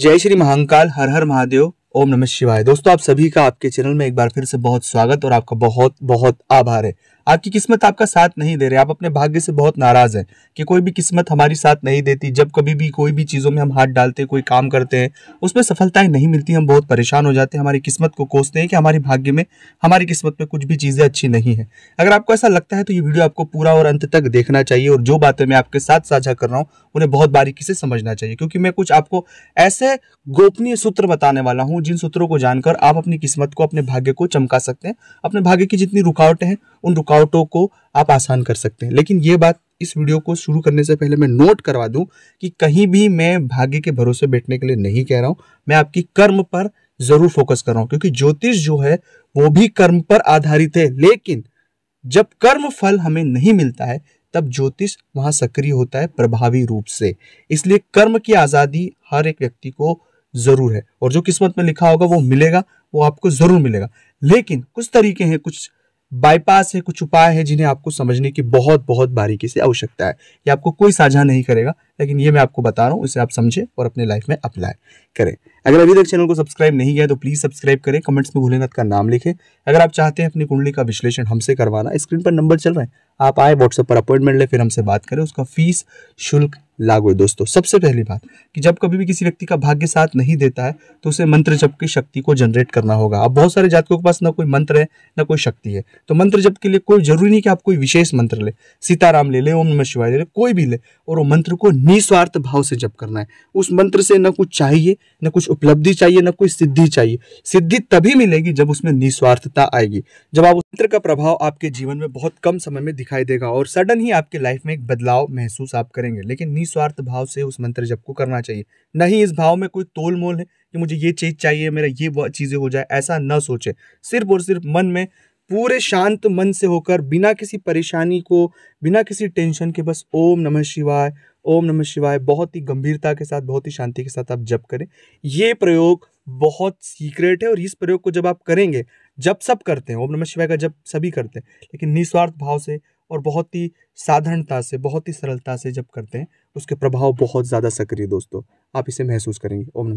जय श्री महाकाल हर हर महादेव ओम नमः शिवाय दोस्तों आप सभी का आपके चैनल में एक बार फिर से बहुत स्वागत और आपका बहुत बहुत आभार है आपकी किस्मत आपका साथ नहीं दे रही आप अपने भाग्य से बहुत नाराज हैं कि कोई भी किस्मत हमारी साथ नहीं देती जब कभी भी कोई भी चीज़ों में हम हाथ डालते हैं कोई काम करते हैं उसमें सफलताएं नहीं मिलती हम बहुत परेशान हो जाते हैं हमारी किस्मत को कोसते हैं कि हमारे भाग्य में हमारी किस्मत में कुछ भी चीज़ें अच्छी नहीं है अगर आपको ऐसा लगता है तो ये वीडियो आपको पूरा और अंत तक देखना चाहिए और जो बातें मैं आपके साथ साझा कर रहा हूँ उन्हें बहुत बारीकी से समझना चाहिए क्योंकि मैं कुछ आपको ऐसे गोपनीय सूत्र बताने वाला हूँ जिन सूत्रों को जानकर आप अपनी किस्मत को अपने भाग्य को चमका सकते हैं अपने भाग्य की जितनी रुकावटें हैं उन रुकावट ऑटो को आप आसान कर सकते हैं लेकिन ये बात इस वीडियो को शुरू करने से पहले मैं नोट करवा दूं कि कहीं भी मैं भाग्य के भरोसे बैठने के लिए नहीं कह रहा हूं मैं आपकी कर्म पर जरूर फोकस कर रहा हूं क्योंकि ज्योतिष जो है वो भी कर्म पर आधारित है लेकिन जब कर्म फल हमें नहीं मिलता है तब ज्योतिष वहां सक्रिय होता है प्रभावी रूप से इसलिए कर्म की आजादी हर एक व्यक्ति को जरूर है और जो किस्मत में लिखा होगा वो मिलेगा वो आपको जरूर मिलेगा लेकिन कुछ तरीके हैं कुछ बाईपास है कुछ उपाय है जिन्हें आपको समझने की बहुत बहुत बारीकी से आवश्यकता है ये आपको कोई साझा नहीं करेगा लेकिन ये मैं आपको बता रहा हूँ इसे आप समझें और अपने लाइफ में अप्लाई करें अगर अभी तक चैनल को सब्सक्राइब नहीं किया तो प्लीज़ सब्सक्राइब करें कमेंट्स में भूलेनाथ का नाम लिखें अगर आप चाहते हैं अपनी कुंडली का विश्लेषण हमसे करवाना स्क्रीन पर नंबर चल रहे हैं आप आए व्हाट्सएप पर अपॉइंटमेंट लें फिर हमसे बात करें उसका फीस शुल्क लागू है दोस्तों सबसे पहली बात कि जब कभी भी किसी व्यक्ति का भाग्य साथ नहीं देता है तो उसे मंत्र जप की शक्ति को जनरेट करना होगा अब बहुत सारे जातकों के पास ना कोई मंत्र है ना कोई शक्ति है तो मंत्र जप के लिए कोई जरूरी नहीं कि आप कोई विशेष मंत्र ले सीताराम ले ले ओम नमः शिवाय ले ले कोई भी ले और वो मंत्र को निस्वार्थ भाव से जप करना है उस मंत्र से ना कुछ चाहिए न कुछ उपलब्धि चाहिए न कोई सिद्धि चाहिए सिद्धि तभी मिलेगी जब उसमें निस्वार्थता आएगी जब आप मंत्र का प्रभाव आपके जीवन में बहुत कम समय में दिखाई देगा और सडन ही आपके लाइफ में एक बदलाव महसूस आप करेंगे लेकिन निस्वार्थ भाव से उस मंत्र जप को करना चाहिए नहीं इस भाव में कोई तोल मोल है कि मुझे ये चीज़ चाहिए मेरा ये चीज़ें हो जाए ऐसा न सोचे सिर्फ और सिर्फ मन में पूरे शांत मन से होकर बिना किसी परेशानी को बिना किसी टेंशन के बस ओम नमः शिवाय ओम नमः शिवाय बहुत ही गंभीरता के साथ बहुत ही शांति के साथ आप जप करें ये प्रयोग बहुत सीक्रेट है और इस प्रयोग को जब आप करेंगे जब सब करते हैं ओम नमः शिवाय का जब सभी करते हैं लेकिन निस्वार्थ भाव से और बहुत ही साधारणता से बहुत ही सरलता से जब करते हैं उसके प्रभाव बहुत ज़्यादा सक्रिय दोस्तों आप इसे महसूस करेंगे ओम नमः